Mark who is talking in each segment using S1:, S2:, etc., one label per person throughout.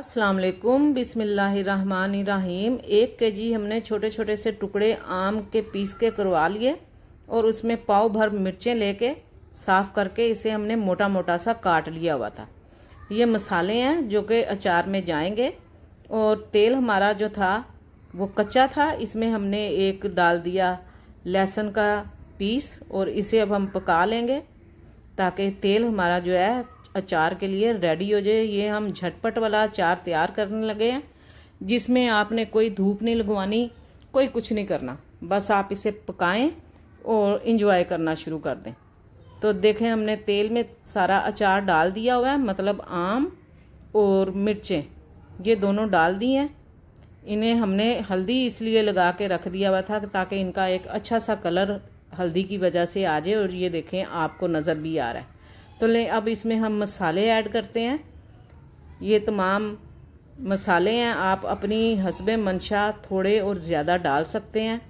S1: अस्सलाम बिसमीम एक के जी हमने छोटे छोटे से टुकड़े आम के पीस के करवा लिए और उसमें पाव भर मिर्चें लेके साफ़ करके इसे हमने मोटा मोटा सा काट लिया हुआ था ये मसाले हैं जो कि अचार में जाएंगे और तेल हमारा जो था वो कच्चा था इसमें हमने एक डाल दिया लहसुन का पीस और इसे अब हम पका लेंगे ताकि तेल हमारा जो है अचार के लिए रेडी हो जाए ये हम झटपट वाला अचार तैयार करने लगे हैं जिसमें आपने कोई धूप नहीं लगवानी कोई कुछ नहीं करना बस आप इसे पकाएं और इंजॉय करना शुरू कर दें तो देखें हमने तेल में सारा अचार डाल दिया हुआ है मतलब आम और मिर्चें ये दोनों डाल दी हैं इन्हें हमने हल्दी इसलिए लगा के रख दिया हुआ था ताकि इनका एक अच्छा सा कलर हल्दी की वजह से आ जाए और ये देखें आपको नज़र भी आ रहा है तो ले अब इसमें हम मसाले ऐड करते हैं ये तमाम मसाले हैं आप अपनी हसब मंशा थोड़े और ज़्यादा डाल सकते हैं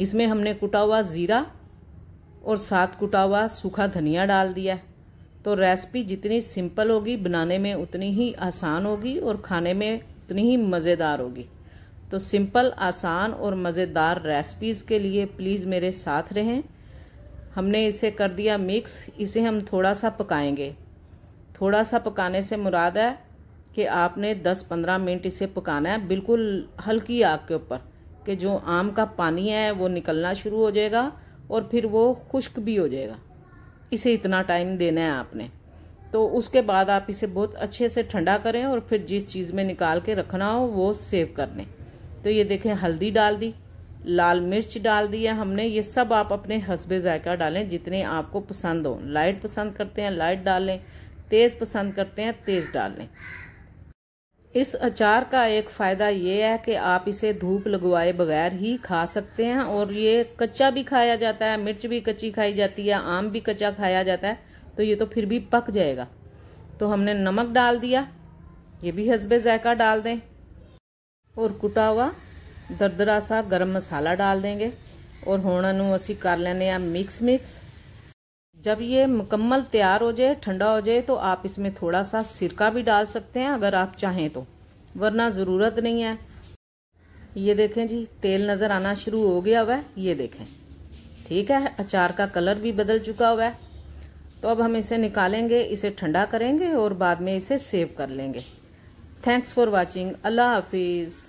S1: इसमें हमने कुटा हुआ ज़ीरा और साथ कुटा हुआ सूखा धनिया डाल दिया है तो रेसिपी जितनी सिंपल होगी बनाने में उतनी ही आसान होगी और खाने में उतनी ही मज़ेदार होगी तो सिंपल आसान और मज़ेदार रेसिपीज़ के लिए प्लीज़ मेरे साथ रहें हमने इसे कर दिया मिक्स इसे हम थोड़ा सा पकाएंगे थोड़ा सा पकाने से मुराद है कि आपने 10-15 मिनट इसे पकाना है बिल्कुल हल्की आग के ऊपर कि जो आम का पानी है वो निकलना शुरू हो जाएगा और फिर वो खुश्क भी हो जाएगा इसे इतना टाइम देना है आपने तो उसके बाद आप इसे बहुत अच्छे से ठंडा करें और फिर जिस चीज़ में निकाल के रखना हो वो सेव कर लें तो ये देखें हल्दी डाल दी लाल मिर्च डाल दिया हमने ये सब आप अपने हसबे जायका डालें जितने आपको पसंद हो लाइट पसंद करते हैं लाइट डालें तेज़ पसंद करते हैं तेज़ डाल लें इस अचार का एक फ़ायदा ये है कि आप इसे धूप लगवाए बगैर ही खा सकते हैं और ये कच्चा भी खाया जाता है मिर्च भी कच्ची खाई जाती है आम भी कच्चा खाया जाता है तो ये तो फिर भी पक जाएगा तो हमने नमक डाल दिया ये भी हसबे जायका डाल दें और कुटा हुआ दरदरा सा गर्म मसाला डाल देंगे और हूँ ਨੂੰ असी कर लें मिक्स मिक्स जब ये मुकम्मल तैयार हो जाए ठंडा हो जाए तो आप इसमें थोड़ा सा सिरका भी डाल सकते हैं अगर आप चाहें तो वरना ज़रूरत नहीं है ये देखें जी तेल नज़र आना शुरू हो गया हुआ है ये देखें ठीक है अचार का कलर भी बदल चुका हुआ है तो अब हम इसे निकालेंगे इसे ठंडा करेंगे और बाद में इसे सेव कर लेंगे थैंक्स फॉर वॉचिंग अल्लाह हाफिज़